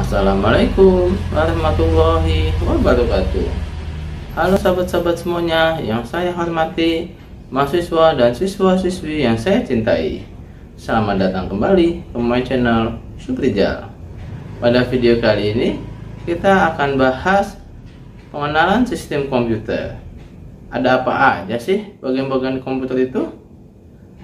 Assalamualaikum warahmatullahi wabarakatuh Halo sahabat-sahabat semuanya yang saya hormati Mahasiswa dan siswa-siswi yang saya cintai Selamat datang kembali ke my channel Suprijal Pada video kali ini kita akan bahas pengenalan sistem komputer Ada apa aja sih bagian-bagian komputer itu?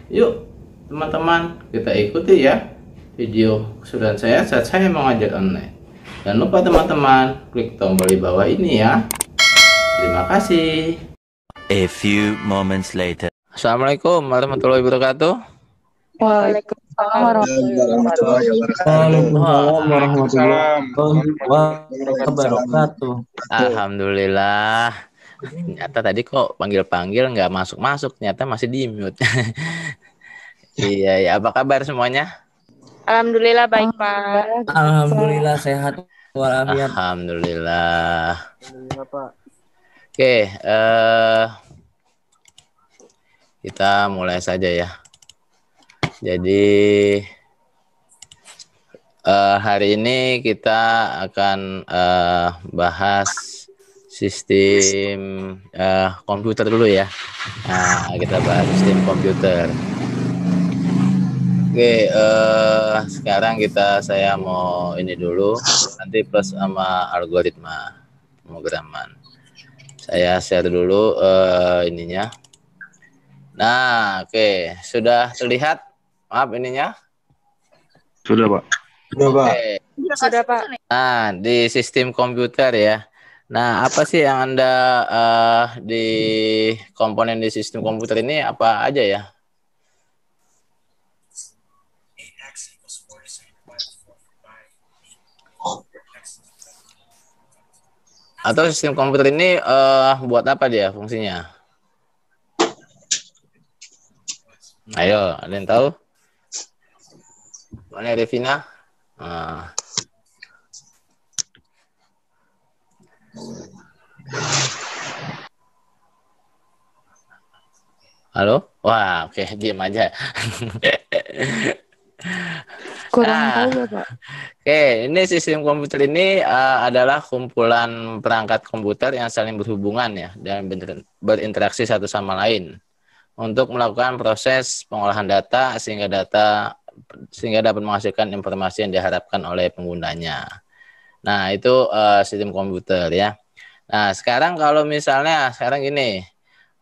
Yuk teman-teman kita ikuti ya video kesulitan saya saat saya mengajar online. Jangan lupa teman-teman klik tombol di bawah ini ya. Terima kasih. A few moments later. Assalamualaikum warahmatullahi wabarakatuh. Waalaikumsalam warahmatullahi wabarakatuh. Alhamdulillah. Ternyata tadi kok panggil-panggil nggak masuk-masuk, ternyata masih di mute. iya, ya apa kabar semuanya? Alhamdulillah baik Pak. Alhamdulillah sehat walafiat. Alhamdulillah. Alhamdulillah Pak. Oke, uh, kita mulai saja ya. Jadi uh, hari ini kita akan uh, bahas sistem uh, komputer dulu ya. Nah, kita bahas sistem komputer. Oke, uh, sekarang kita saya mau ini dulu nanti plus sama algoritma pemrograman. Saya share dulu uh, ininya. Nah, oke, okay. sudah terlihat? Maaf ininya. Sudah, Pak. Sudah, Pak. Okay. Sudah, Pak. Nah, di sistem komputer ya. Nah, apa sih yang Anda uh, di komponen di sistem komputer ini apa aja ya? Atau sistem komputer ini uh, buat apa dia fungsinya? Ayo, ada yang tahu? Mana Revina? Uh. Halo? Wah, oke, okay, diam aja. Kurang nah, tahu Pak. Oke, okay. ini sistem komputer ini uh, adalah kumpulan perangkat komputer yang saling berhubungan ya dan berinteraksi satu sama lain untuk melakukan proses pengolahan data sehingga data sehingga dapat menghasilkan informasi yang diharapkan oleh penggunanya. Nah, itu uh, sistem komputer ya. Nah, sekarang kalau misalnya sekarang gini,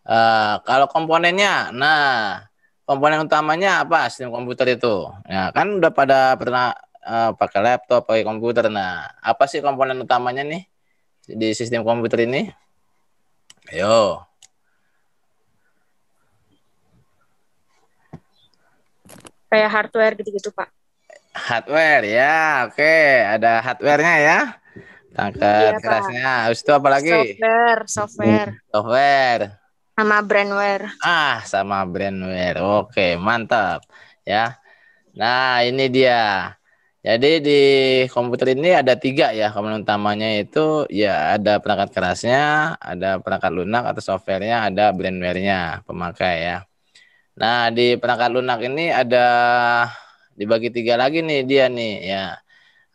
uh, kalau komponennya, nah komponen utamanya apa sistem komputer itu? Ya kan udah pada pernah uh, pakai laptop, pakai komputer. Nah, apa sih komponen utamanya nih di sistem komputer ini? Ayo. Kayak hardware gitu-gitu, Pak. Hardware ya, oke. Ada hardwarenya ya. Tangkat iya, kerasnya. Habis itu apa lagi? software. Software. Sama brandware. Ah, sama brandware. Oke, mantap. Ya. Nah, ini dia. Jadi di komputer ini ada tiga ya komponen utamanya itu ya ada perangkat kerasnya, ada perangkat lunak atau softwarenya, ada brandware-nya pemakai ya. Nah di perangkat lunak ini ada dibagi tiga lagi nih dia nih ya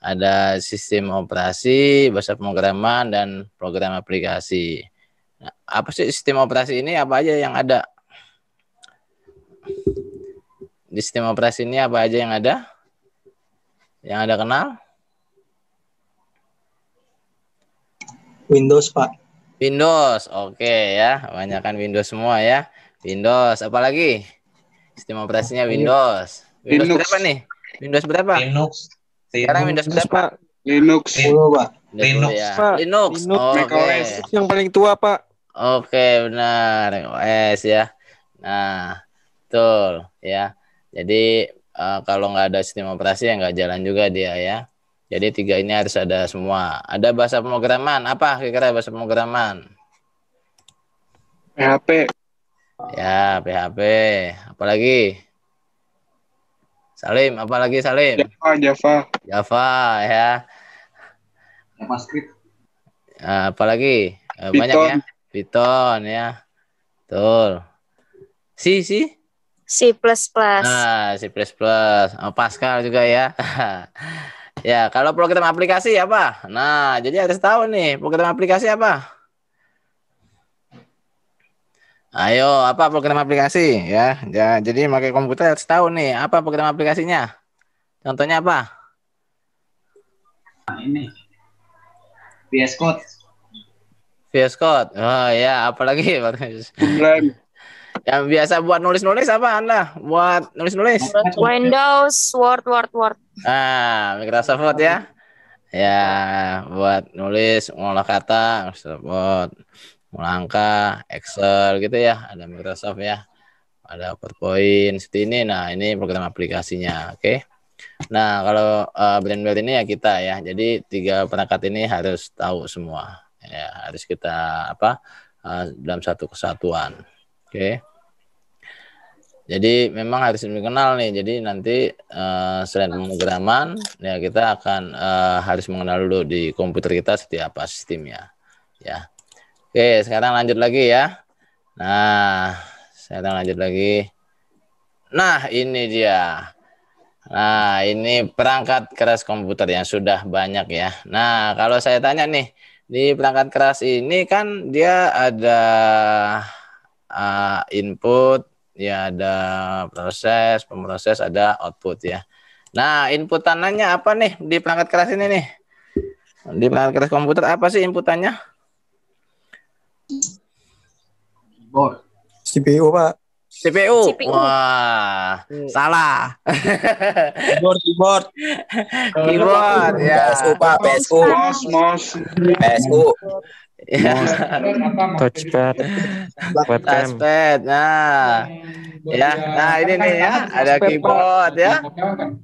ada sistem operasi, bahasa pemrograman dan program aplikasi apa sih sistem operasi ini apa aja yang ada di sistem operasi ini apa aja yang ada yang ada kenal Windows pak Windows oke okay, ya banyakkan Windows semua ya Windows apalagi sistem operasinya Windows Windows, Linux. berapa nih Windows berapa Linux sekarang Windows berapa Linux ya. Linux, Pak. Linux, Linux, Linux. Linux. Linux. Oh, okay. Linux yang paling tua, Pak. Oke, benar. OS ya. Nah, betul ya. Jadi uh, kalau nggak ada sistem operasi ya nggak jalan juga dia ya. Jadi tiga ini harus ada semua. Ada bahasa pemrograman apa kira-kira bahasa pemrograman? PHP. Ya, PHP. Apalagi? Salim, apalagi Salim? Java, Java. Java ya. JavaScript. Nah, apalagi? Eh, Python. Banyak ya. Python ya. Betul. C C C++. Nah, C++. Oh, Pascal juga ya. ya, kalau program aplikasi apa? Nah, jadi harus tahu nih, program aplikasi apa? Ayo, apa program aplikasi ya? ya jadi pakai komputer harus tahu nih, apa program aplikasinya? Contohnya apa? Ini VS Code. VS Code. Oh ya, apalagi Yang biasa buat nulis-nulis apa anda? Buat nulis-nulis. Windows, Word, Word, Word. Ah, Microsoft Word ya. Ya, buat nulis ngolah kata, Microsoft Word. Melangkah, Excel gitu ya, ada Microsoft ya. Ada PowerPoint seperti ini. Nah, ini program aplikasinya, oke. Okay? Nah, kalau uh, eh, brand build ini ya kita ya. Jadi tiga perangkat ini harus tahu semua ya harus kita apa eh, dalam satu kesatuan oke okay. jadi memang harus dikenal nih jadi nanti uh, selain pemrograman ya kita akan uh, harus mengenal dulu di komputer kita seperti apa sistemnya ya oke okay, sekarang lanjut lagi ya nah sekarang lanjut lagi nah ini dia Nah, ini perangkat keras komputer yang sudah banyak ya. Nah, kalau saya tanya nih, di perangkat keras ini kan dia ada uh, input, ya ada proses, pemroses, ada output ya. Nah, inputannya apa nih di perangkat keras ini nih? Di perangkat keras komputer apa sih inputannya? keyboard CPU, Pak. CPU. CPU. Wah, hmm. salah. keyboard, keyboard. Keyboard, ya. PSU, Pak. PSU. Mos, mos. PSU. Ya. Touchpad. Touchpad, nah. Ya, nah ini nih ya, ada keyboard ya.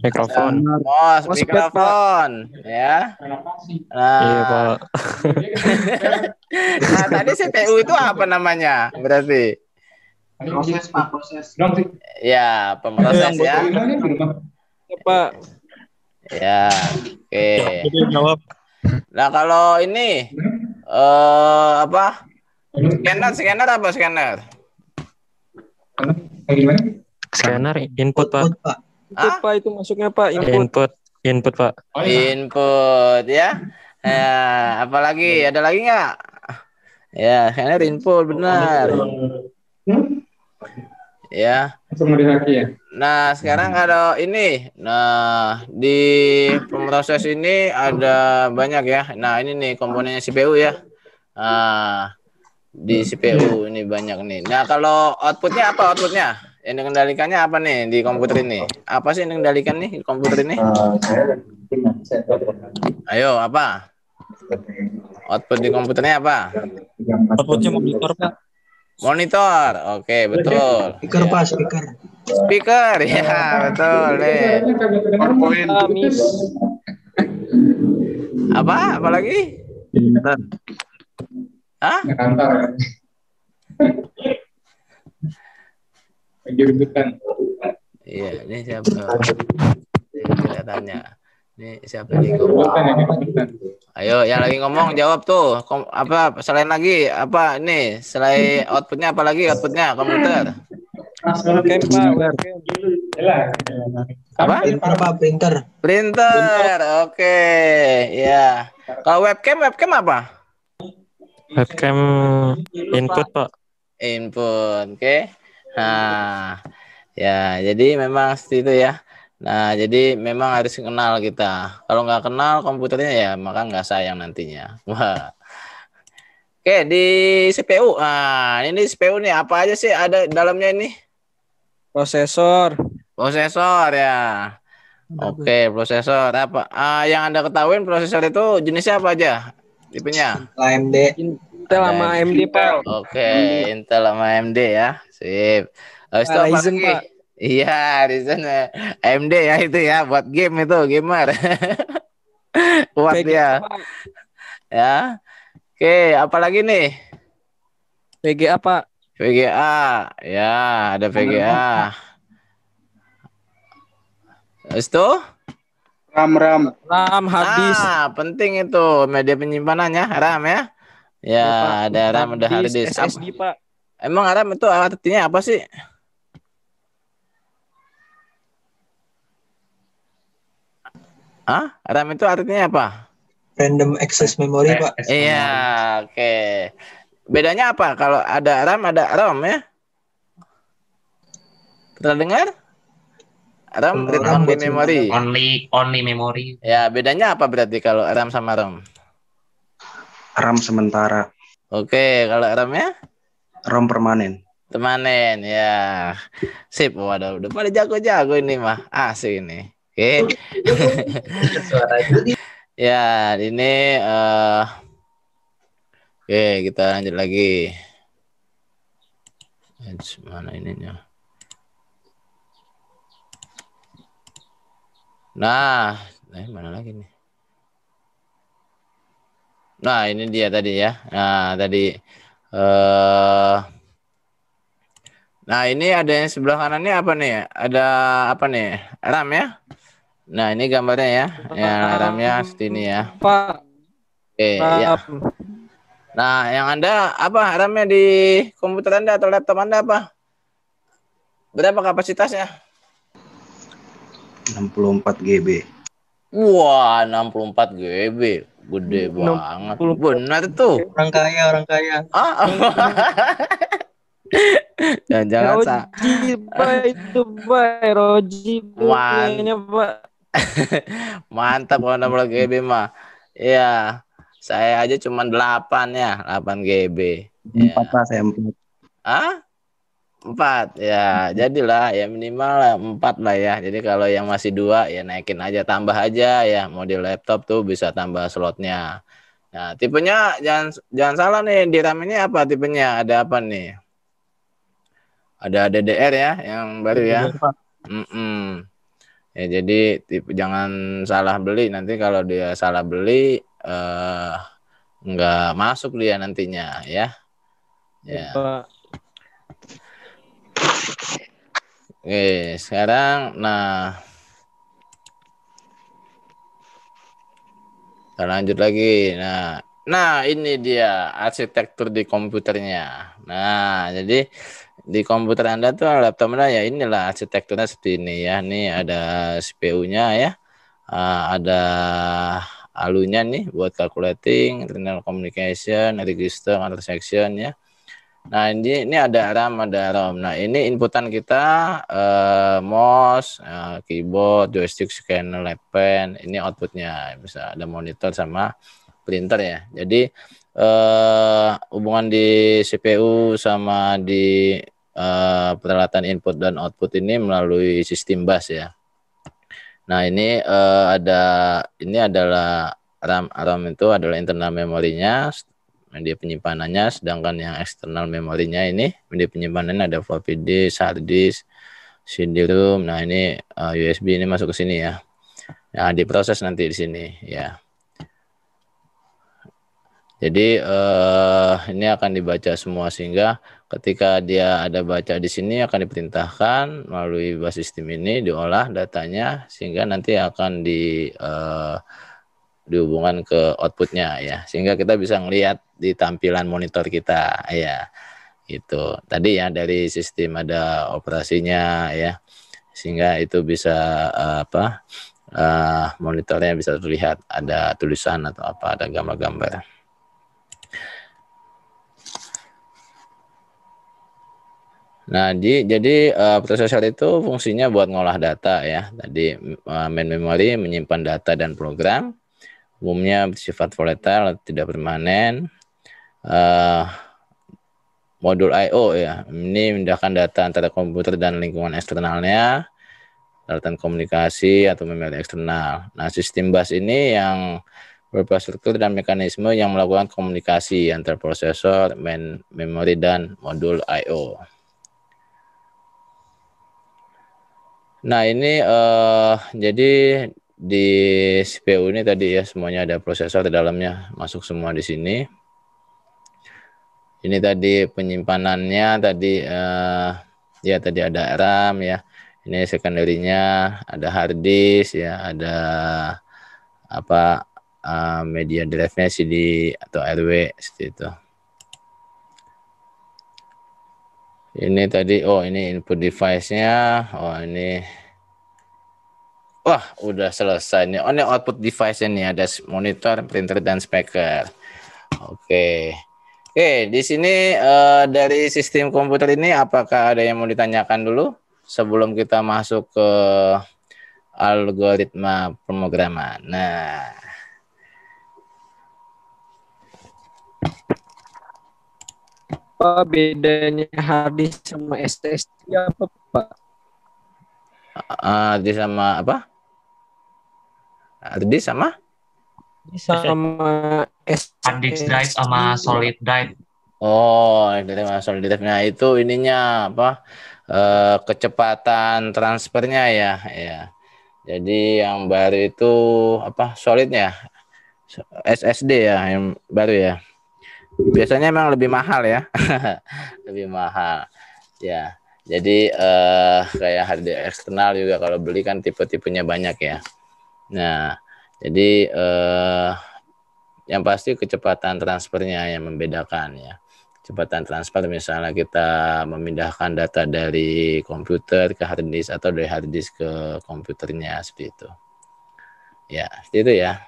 Mikrofon. Mos, mikrofon. Ya. Nah. Iya, Pak. nah, tadi CPU itu apa namanya berarti? proses pak proses ya pemproses iya, ya pak ya oke ya, okay. jawab nah kalau ini eh uh, apa scanner scanner apa scanner scanner input pak input pak ah? itu masuknya pak input input input pak oh, iya. input ya hmm. ya apalagi iya. ada lagi nggak ya scanner input benar Ya. ya. Nah, sekarang ada ini nah di proses ini ada banyak ya. Nah, ini nih komponennya CPU ya. Nah, di CPU ini banyak nih. Nah, kalau outputnya apa outputnya? Yang dikendalikannya apa nih di komputer ini? Apa sih yang dikendalikan nih di komputer ini? Ah, Ayo, apa? Output di komputernya apa? Outputnya monitor, Pak. Monitor, oke okay, betul. Speaker iya. pak, speaker. Speaker, ya betul deh. PowerPoint. Apa? Apa lagi? Kantor. Hah? Kantor. Ya. Lagi rebutan. Iya, ini siapa? Kita tanya nih siapa nih? Ayo, yang lagi ngomong jawab tuh. Kom apa selain lagi apa nih? Selain outputnya apa lagi outputnya komputer? Apa? Kan printer. Printer. Oke, okay. ya. Yeah. Kalau webcam, webcam apa? Webcam input pak. Input, oke. Okay. Nah, ya jadi memang seperti itu ya. Nah, jadi memang harus kenal kita. Kalau nggak kenal komputernya ya maka nggak sayang nantinya. Wah. Oke, di CPU. Nah, ini CPU nih apa aja sih ada dalamnya ini? Prosesor. Prosesor ya. Oke, okay, prosesor apa? Ah, yang Anda ketahui prosesor itu jenisnya apa aja? Tipenya? AMD. Intel sama AMD, Pak. Oke, okay, Intel sama AMD ya. Sip. Habis itu Pak. Iya, di sana AMD ya itu ya buat game itu gamer. kuat ya. dia. Ya. Oke, apalagi nih? VGA, Pak. VGA. Ya, ada VGA. Itu? RAM, RAM. RAM habis. Ah, penting itu media penyimpanannya, RAM ya. Ya, ya ada RAM, ada hard disk. SSD, Pak. Emang RAM itu artinya apa sih? Ah, RAM itu artinya apa? Random access memory, eh, Pak. Iya, oke. Okay. Bedanya apa? Kalau ada RAM ada ROM ya? Pernah dengar? RAM RAM only memory. Only only memory. Ya, bedanya apa berarti kalau RAM sama ROM? RAM sementara. Oke, kalau RAM ya? ROM permanen. Permanen ya. Sip, waduh, udah pada jago-jago ini mah. Asik ini. Oke. Okay. ya, ini uh, Oke, okay, kita lanjut lagi. It's, mana ininya? Nah, eh, mana lagi nih? Nah, ini dia tadi ya. Nah, tadi eh uh, Nah, ini ada yang sebelah kanannya apa nih? Ada apa nih? RAM ya? Nah, ini gambarnya ya. Ya, garamnya sini ya. Pak. Oke, ya. Nah, yang Anda apa haramnya di komputer Anda atau laptop Anda apa? Berapa kapasitasnya? 64 GB. Wah, 64 GB. Gede banget. Benar tuh. Orang kaya, orang kaya. Ah. Jangan-jangan sa. Roji, Pak, itu, Pak. Roji. pak Mantap kalau nomor GB mah. Iya. Saya aja cuma 8 ya, 8 GB. Empat iya. ya. lah saya empat. Hah? Empat ya, jadilah ya minimal lah empat lah ya. Jadi kalau yang masih dua ya naikin aja, tambah aja ya. model laptop tuh bisa tambah slotnya. Nah, tipenya jangan jangan salah nih di RAM ini apa tipenya? Ada apa nih? Ada DDR ya yang baru ya. Mm ya jadi tipe, jangan salah beli nanti kalau dia salah beli eh, nggak masuk dia nantinya ya ya iya, Oke, sekarang nah kita lanjut lagi. Nah, nah ini dia arsitektur di komputernya. Nah, jadi di komputer Anda tuh ah, laptop Anda ya inilah arsitekturnya seperti ini ya. Ini ada CPU-nya ya. Uh, ada alunya nih buat calculating, internal communication, register, intersection ya. Nah, ini ini ada RAM, ada ROM. Nah, ini inputan kita uh, mouse, uh, keyboard, joystick, scanner, pen. Ini outputnya bisa ada monitor sama printer ya. Jadi eh, hubungan di CPU sama di Eh, peralatan input dan output ini melalui sistem bus ya. Nah ini uh, ada ini adalah RAM RAM itu adalah internal memorinya media penyimpanannya sedangkan yang eksternal memorinya ini media penyimpanannya ada floppy disk, hard disk, CD room. Nah ini uh, eh, USB ini masuk ke sini ya. Nah diproses nanti di sini ya. Jadi uh, ini akan dibaca semua sehingga ketika dia ada baca di sini akan diperintahkan melalui basis sistem ini diolah datanya sehingga nanti akan di uh, eh, dihubungan ke outputnya ya sehingga kita bisa melihat di tampilan monitor kita ya itu tadi ya dari sistem ada operasinya ya sehingga itu bisa uh, apa uh, monitornya bisa terlihat ada tulisan atau apa ada gambar-gambar. Nah, di, jadi uh, eh, processor itu fungsinya buat ngolah data ya. Tadi uh, main memory menyimpan data dan program. Umumnya bersifat volatile, tidak permanen. Uh, modul I/O ya. Ini memindahkan data antara komputer dan lingkungan eksternalnya, peralatan komunikasi atau memori eksternal. Nah, sistem bus ini yang berupa struktur dan mekanisme yang melakukan komunikasi antara prosesor, main memory dan modul I/O. Nah ini uh, jadi di CPU ini tadi ya semuanya ada prosesor di dalamnya masuk semua di sini. Ini tadi penyimpanannya tadi uh, ya tadi ada RAM ya. Ini sekundernya ada hard disk ya, ada apa uh, media drive-nya CD atau RW seperti itu. Ini tadi, oh ini input device-nya, oh ini, wah udah selesai nih. Oh ini output device-nya nih, ada monitor, printer, dan speaker. Oke. Okay. Oke, okay, di sini uh, dari sistem komputer ini apakah ada yang mau ditanyakan dulu sebelum kita masuk ke algoritma pemrograman? Nah, apa bedanya hadis sama SSD apa Pak? Uh, sama apa? Hadis sama? sama hadis drive sama solid drive. Oh, dari sama solid drive. Nah, itu ininya apa? Uh, kecepatan transfernya ya, ya. Jadi yang baru itu apa? Solidnya SSD ya yang baru ya. Biasanya memang lebih mahal ya. lebih mahal. Ya. Jadi eh kayak harga eksternal juga kalau beli kan tipe-tipenya banyak ya. Nah, jadi eh yang pasti kecepatan transfernya yang membedakan ya kecepatan transfer misalnya kita memindahkan data dari komputer ke hard disk atau dari hard disk ke komputernya seperti itu. Ya, seperti itu ya.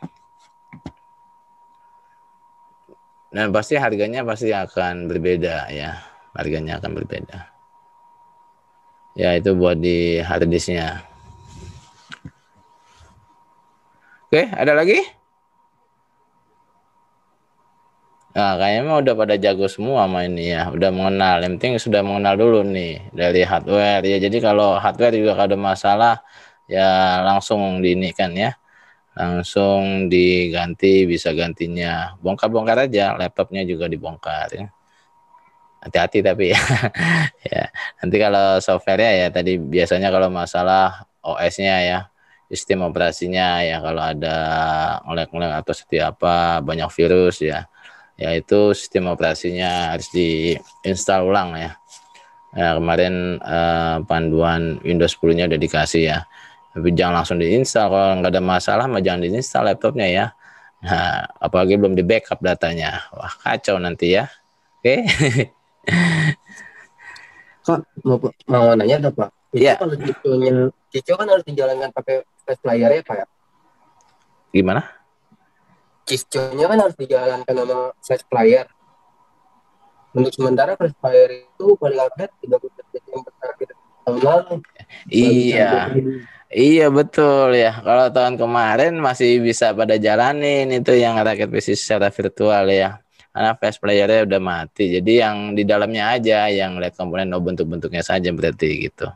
Nah, pasti harganya pasti akan berbeda ya. Harganya akan berbeda. Ya, itu buat di harddisknya. Oke, ada lagi? Nah, kayaknya mah udah pada jago semua sama ini ya. Udah mengenal. Yang penting sudah mengenal dulu nih dari hardware ya. Jadi kalau hardware juga ada masalah ya langsung diinikan ya langsung diganti bisa gantinya bongkar-bongkar aja laptopnya juga dibongkar ya hati-hati tapi ya ya nanti kalau softwarenya ya tadi biasanya kalau masalah OS-nya ya sistem operasinya ya kalau ada ngelek-ngelek atau setiap apa banyak virus ya yaitu sistem operasinya harus diinstal ulang ya ya, kemarin eh, panduan Windows 10-nya udah dikasih ya tapi jangan langsung diinstal kalau nggak ada masalah mah jangan diinstal laptopnya ya nah apalagi belum di backup datanya wah kacau nanti ya oke okay? kok mau, mau nanya apa pak ya. kalau cucunya Cicu kan harus dijalankan pakai flash player ya pak ya? gimana cucunya kan harus dijalankan sama flash player untuk sementara flash player itu paling update 30 Desember gitu. tahun lalu iya Iya betul ya. Kalau tahun kemarin masih bisa pada jalanin itu yang rakyat PC secara virtual ya. Karena player playernya udah mati. Jadi yang di dalamnya aja yang lihat komponen no oh, bentuk-bentuknya saja berarti gitu.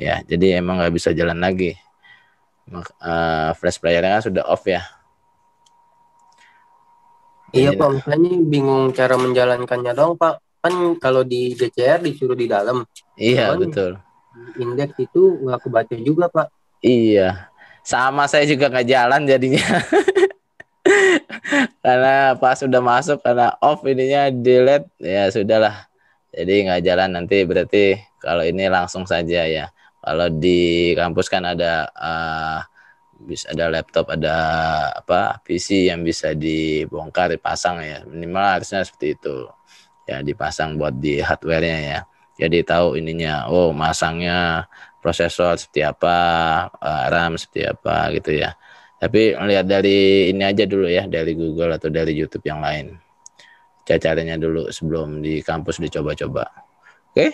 Ya, jadi emang nggak bisa jalan lagi. uh, flash player kan sudah off ya. Iya Pak, Misalnya bingung cara menjalankannya dong Pak. Kan kalau di GCR disuruh di dalam. Iya Cuman betul indeks itu nggak kebaca juga pak iya sama saya juga nggak jalan jadinya karena pas sudah masuk karena off ininya delete ya sudahlah jadi nggak jalan nanti berarti kalau ini langsung saja ya kalau di kampus kan ada uh, eh, bisa ada laptop ada apa PC yang bisa dibongkar dipasang ya minimal harusnya seperti itu ya dipasang buat di hardwarenya ya jadi ya, tahu ininya oh masangnya prosesor seperti apa eh, RAM seperti apa gitu ya tapi lihat dari ini aja dulu ya dari Google atau dari YouTube yang lain cacarnya dulu sebelum di kampus dicoba-coba oke okay?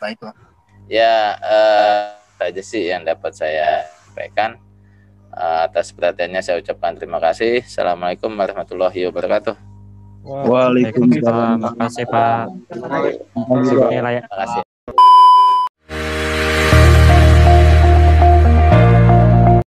baiklah ya eh, aja sih yang dapat saya sampaikan eh, atas perhatiannya saya ucapkan terima kasih assalamualaikum warahmatullahi wabarakatuh Waalaikumsalam. Terima kasih Pak. Terima kasih.